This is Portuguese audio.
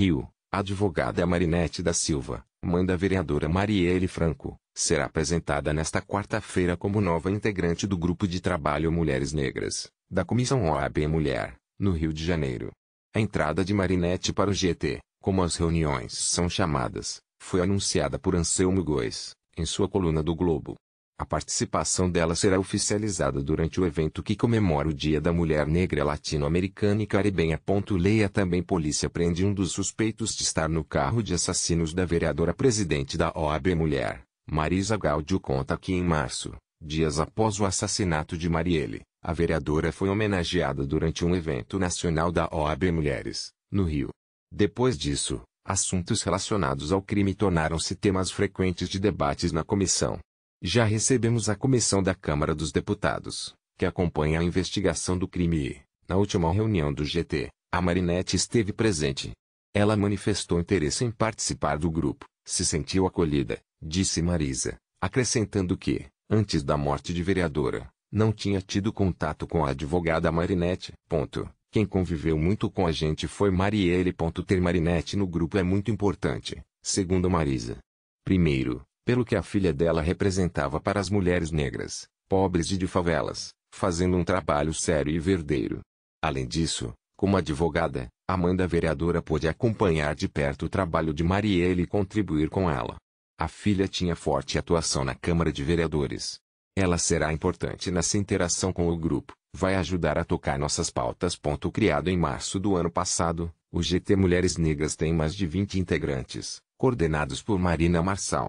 Rio, a advogada Marinete da Silva, mãe da vereadora Marielle Franco, será apresentada nesta quarta-feira como nova integrante do Grupo de Trabalho Mulheres Negras, da Comissão OAB Mulher, no Rio de Janeiro. A entrada de Marinette para o GT, como as reuniões são chamadas, foi anunciada por Anselmo Góes, em sua coluna do Globo. A participação dela será oficializada durante o evento que comemora o Dia da Mulher Negra Latino-Americana e Caribenha. Leia também Polícia prende um dos suspeitos de estar no carro de assassinos da vereadora presidente da OAB Mulher, Marisa Gaudio conta que em março, dias após o assassinato de Marielle, a vereadora foi homenageada durante um evento nacional da OAB Mulheres, no Rio. Depois disso, assuntos relacionados ao crime tornaram-se temas frequentes de debates na comissão. Já recebemos a comissão da Câmara dos Deputados, que acompanha a investigação do crime e, na última reunião do GT, a Marinette esteve presente. Ela manifestou interesse em participar do grupo, se sentiu acolhida, disse Marisa, acrescentando que, antes da morte de vereadora, não tinha tido contato com a advogada Marinette. Ponto. Quem conviveu muito com a gente foi Marielle. Ter Marinette no grupo é muito importante, segundo Marisa. Primeiro, pelo que a filha dela representava para as mulheres negras, pobres e de favelas, fazendo um trabalho sério e verdadeiro. Além disso, como advogada, Amanda vereadora pôde acompanhar de perto o trabalho de Marielle e contribuir com ela. A filha tinha forte atuação na Câmara de Vereadores. Ela será importante nessa interação com o grupo, vai ajudar a tocar nossas pautas. Ponto criado em março do ano passado, o GT Mulheres Negras tem mais de 20 integrantes, coordenados por Marina Marçal.